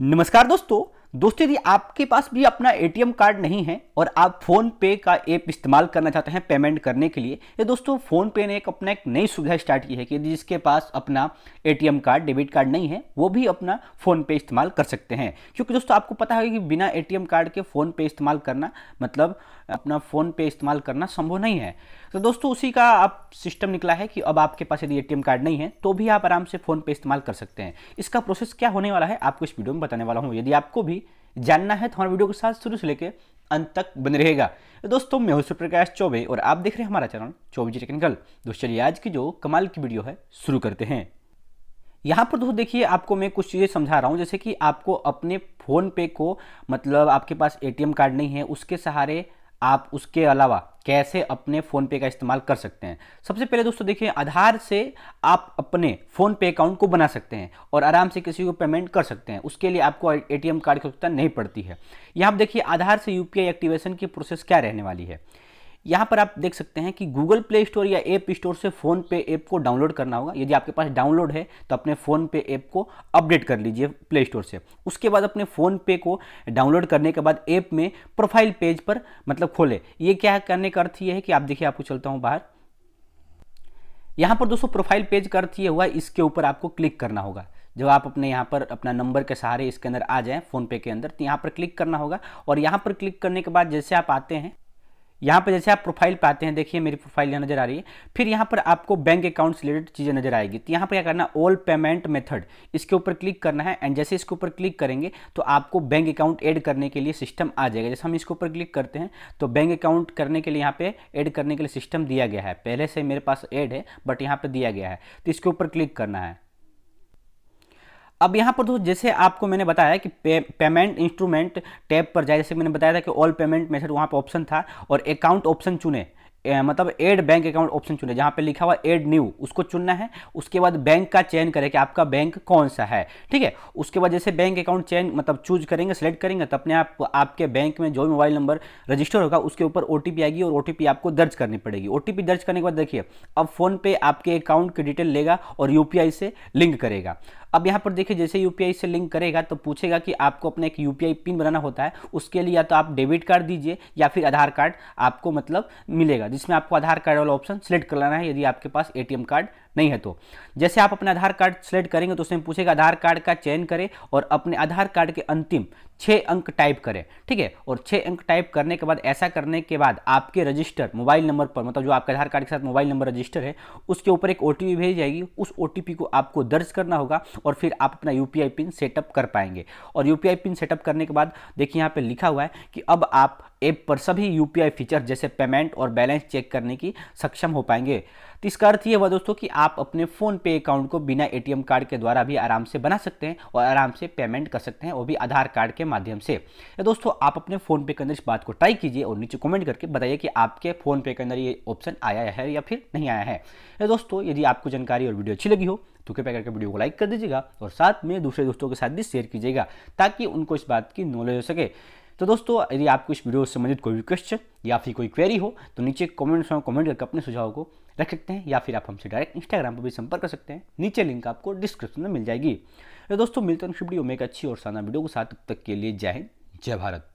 नमस्कार दोस्तों दोस्तों यदि आपके पास भी अपना एटीएम कार्ड नहीं है और आप फोन पे का ऐप इस्तेमाल करना चाहते हैं पेमेंट करने के लिए ये तो दोस्तों फोन पे ने एक अपना एक नई सुविधा स्टार्ट की है कि जिसके पास अपना एटीएम कार्ड डेबिट कार्ड नहीं है वो भी अपना फोन पे इस्तेमाल कर सकते हैं क्योंकि दोस्तों आपको पता है कि बिना ए कार्ड के फोन पे इस्तेमाल करना मतलब अपना फोन पे इस्तेमाल करना संभव नहीं है तो दोस्तों उसी का आप सिस्टम निकला है कि अब आपके पास यदि ए कार्ड नहीं है तो भी आप आराम से फोन पे इस्तेमाल कर सकते हैं इसका प्रोसेस क्या होने वाला है आपको इस वीडियो में बताने वाला हूँ यदि आपको भी जानना है तो हमारे वीडियो के साथ शुरू से लेकर अंत तक बने रहेगा तो दोस्तों मैं हूं प्रकाश चौबे और आप देख रहे हैं हमारा चैनल चौबे जी टेक्निकल दोस्तों चलिए आज की जो कमाल की वीडियो है शुरू करते हैं यहाँ पर दोस्तों देखिए आपको मैं कुछ चीज़ें समझा रहा हूँ जैसे कि आपको अपने फ़ोन पे को मतलब आपके पास एटीएम कार्ड नहीं है उसके सहारे आप उसके अलावा कैसे अपने फ़ोन पे का इस्तेमाल कर सकते हैं सबसे पहले दोस्तों देखिए आधार से आप अपने फ़ोन पे अकाउंट को बना सकते हैं और आराम से किसी को पेमेंट कर सकते हैं उसके लिए आपको ए कार्ड की आवश्यकता नहीं पड़ती है यहाँ आप देखिए आधार से यूपीआई एक्टिवेशन की प्रोसेस क्या रहने वाली है यहाँ पर आप देख सकते हैं कि गूगल प्ले स्टोर या एप स्टोर से फ़ोन पे ऐप को डाउनलोड करना होगा यदि आपके पास डाउनलोड है तो अपने फ़ोन पे ऐप को अपडेट कर लीजिए प्ले स्टोर से उसके बाद अपने फ़ोन पे को डाउनलोड करने के बाद ऐप में प्रोफाइल पेज पर मतलब खोले ये क्या करने का अर्थ ये है कि आप देखिए आपको चलता हूँ बाहर यहाँ पर दोस्तों प्रोफाइल पेज का अर्थ ये हुआ इसके ऊपर आपको क्लिक करना होगा जब आप अपने यहाँ पर अपना नंबर के सहारे इसके अंदर आ जाएं फ़ोनपे के अंदर तो यहाँ पर क्लिक करना होगा और यहाँ पर क्लिक करने के बाद जैसे आप आते हैं यहाँ पर जैसे आप प्रोफाइल पाते आते हैं देखिए मेरी प्रोफाइल यहाँ नजर आ रही है फिर यहाँ पर आपको बैंक अकाउंट रिलेटेड चीज़ें नजर आएगी तो यहाँ पर क्या करना ऑल पेमेंट मेथड इसके ऊपर क्लिक करना है एंड जैसे इसके ऊपर क्लिक करेंगे तो आपको बैंक अकाउंट ऐड करने के लिए सिस्टम आ जाएगा जैसे हम इसके ऊपर क्लिक करते हैं तो बैंक अकाउंट करने के लिए यहाँ पे ऐड करने के लिए सिस्टम दिया गया है पहले से मेरे पास एड है बट यहाँ पर दिया गया है तो इसके ऊपर क्लिक करना है अब यहाँ पर दोस्तों जैसे आपको मैंने बताया कि पे, पेमेंट इंस्ट्रूमेंट टैब पर जाए जैसे मैंने बताया था कि ऑल पेमेंट मेथड वहाँ पर ऑप्शन था और अकाउंट ऑप्शन चुने मतलब एड बैंक अकाउंट ऑप्शन चुने जहाँ पे लिखा हुआ एड न्यू उसको चुनना है उसके बाद बैंक का चयन करें कि आपका बैंक कौन सा है ठीक है उसके बाद जैसे बैंक अकाउंट चयन मतलब चूज करेंगे सेलेक्ट करेंगे तो अपने आप आपके बैंक में जो भी मोबाइल नंबर रजिस्टर होगा उसके ऊपर ओ आएगी और ओ आपको दर्ज करनी पड़ेगी ओ दर्ज करने के बाद देखिए अब फ़ोन पे आपके अकाउंट की डिटेल लेगा और यू से लिंक करेगा अब यहाँ पर देखिए जैसे यूपीआई से लिंक करेगा तो पूछेगा कि आपको अपना एक यूपीआई पिन बनाना होता है उसके लिए या तो आप डेबिट कार्ड दीजिए या फिर आधार कार्ड आपको मतलब मिलेगा जिसमें आपको आधार कार्ड वाला ऑप्शन सेलेक्ट कर लेना है यदि आपके पास ए कार्ड नहीं है तो जैसे आप अपना आधार कार्ड सेलेक्ट करेंगे तो उसमें पूछेगा आधार कार्ड का चयन करें और अपने आधार कार्ड के अंतिम छः अंक टाइप करें ठीक है और छः अंक टाइप करने के बाद ऐसा करने के बाद आपके रजिस्टर मोबाइल नंबर पर मतलब जो आपके आधार कार्ड के साथ मोबाइल नंबर रजिस्टर है उसके ऊपर एक ओ भेज जाएगी उस ओ को आपको दर्ज करना होगा और फिर आप अपना यू पिन सेटअप कर पाएंगे और यू पिन सेटअप करने के बाद देखिए यहाँ पर लिखा हुआ है कि अब आप ऐप पर सभी यूपीआई फीचर जैसे पेमेंट और बैलेंस चेक करने की सक्षम हो पाएंगे तो इसका अर्थ ये हुआ दोस्तों कि आप अपने फ़ोन पे अकाउंट को बिना एटीएम कार्ड के द्वारा भी आराम से बना सकते हैं और आराम से पेमेंट कर सकते हैं वो भी आधार कार्ड के माध्यम से तो दोस्तों आप अपने फ़ोन पे के अंदर इस बात को ट्राई कीजिए और नीचे कमेंट करके बताइए कि आपके फ़ोन पे के अंदर ये ऑप्शन आया है या फिर नहीं आया है तो दोस्तों यदि आपको जानकारी और वीडियो अच्छी लगी हो तो कृपया करके वीडियो को लाइक कर दीजिएगा और साथ में दूसरे दोस्तों के साथ भी शेयर कीजिएगा ताकि उनको इस बात की नॉलेज हो सके तो दोस्तों यदि आपको इस वीडियो से संबंधित कोई भी क्वेश्चन या फिर कोई क्वेरी हो तो नीचे कमेंट्स में कमेंट करके अपने सुझाव को रख सकते हैं या फिर आप हमसे डायरेक्ट इंस्टाग्राम पर भी संपर्क कर सकते हैं नीचे लिंक आपको डिस्क्रिप्शन में मिल जाएगी तो दोस्तों मिलते हैं वीडियो में एक अच्छी और शानदार वीडियो के साथ तब तक के लिए जय हिंद जय भारत